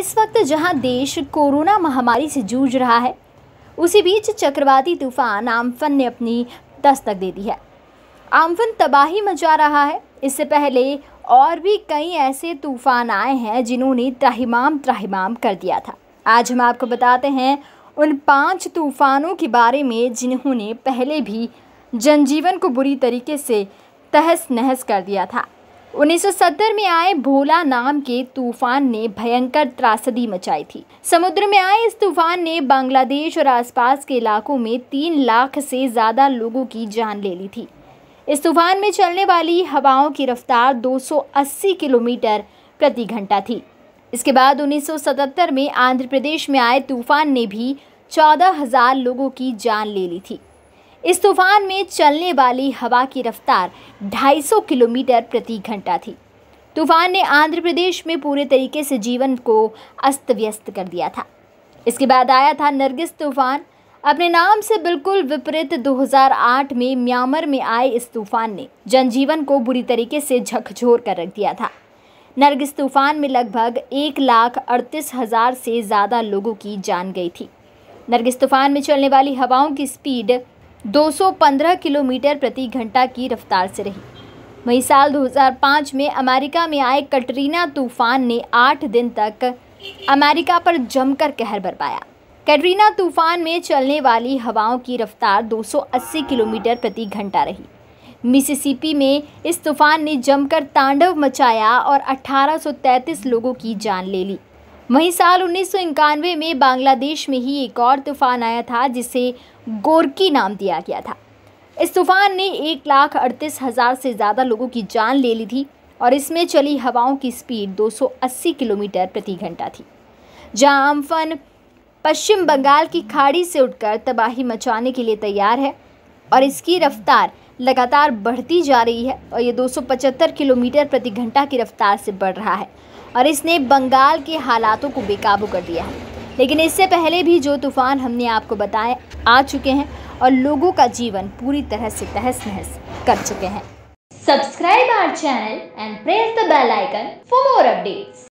इस वक्त जहां देश कोरोना महामारी से जूझ रहा है उसी बीच चक्रवाती तूफान आमफन ने अपनी दस्तक दे दी है आमफन तबाही मचा रहा है इससे पहले और भी कई ऐसे तूफान आए हैं जिन्होंने त्राहिमाम त्राहिमाम कर दिया था आज हम आपको बताते हैं उन पांच तूफानों के बारे में जिन्होंने पहले भी जनजीवन को बुरी तरीके से तहस नहस कर दिया था 1970 में आए भोला नाम के तूफान ने भयंकर त्रासदी मचाई थी समुद्र में आए इस तूफान ने बांग्लादेश और आसपास के इलाकों में तीन लाख से ज़्यादा लोगों की जान ले ली थी इस तूफान में चलने वाली हवाओं की रफ्तार 280 किलोमीटर प्रति घंटा थी इसके बाद 1977 में आंध्र प्रदेश में आए तूफान ने भी चौदह लोगों की जान ले ली थी इस तूफान में चलने वाली हवा की रफ्तार 250 किलोमीटर प्रति घंटा थी तूफान ने आंध्र प्रदेश में पूरे तरीके से जीवन को अस्त व्यस्त कर दिया था इसके बाद आया था नरगिस तूफान अपने नाम से बिल्कुल विपरीत 2008 में म्यांमार में आए इस तूफान ने जनजीवन को बुरी तरीके से झकझोर कर रख दिया था नरगिस तूफान में लगभग एक लाख अड़तीस हज़ार से ज़्यादा लोगों की जान गई थी नरगिस तूफान में चलने वाली हवाओं की स्पीड 215 किलोमीटर प्रति घंटा की रफ्तार से रही वहीं साल 2005 में अमेरिका में आए कटरीना तूफान ने आठ दिन तक अमेरिका पर जमकर कहर बरपाया कैटरीना तूफान में चलने वाली हवाओं की रफ्तार 280 किलोमीटर प्रति घंटा रही मिसिसिपी में इस तूफान ने जमकर तांडव मचाया और 1833 लोगों की जान ले ली वहीं साल उन्नीस में बांग्लादेश में ही एक और तूफान आया था जिसे गोरकी नाम दिया गया था इस तूफान ने एक लाख अड़तीस हज़ार से ज़्यादा लोगों की जान ले ली थी और इसमें चली हवाओं की स्पीड 280 किलोमीटर प्रति घंटा थी जहां अम्फन पश्चिम बंगाल की खाड़ी से उठकर तबाही मचाने के लिए तैयार है और इसकी रफ्तार लगातार बढ़ती जा रही है और ये 275 किलोमीटर प्रति घंटा की रफ्तार से बढ़ रहा है और इसने बंगाल के हालातों को बेकाबू कर दिया है लेकिन इससे पहले भी जो तूफान हमने आपको बताए आ चुके हैं और लोगों का जीवन पूरी तरह से तहस नहस कर चुके हैं subscribe our channel and press the bell icon for more updates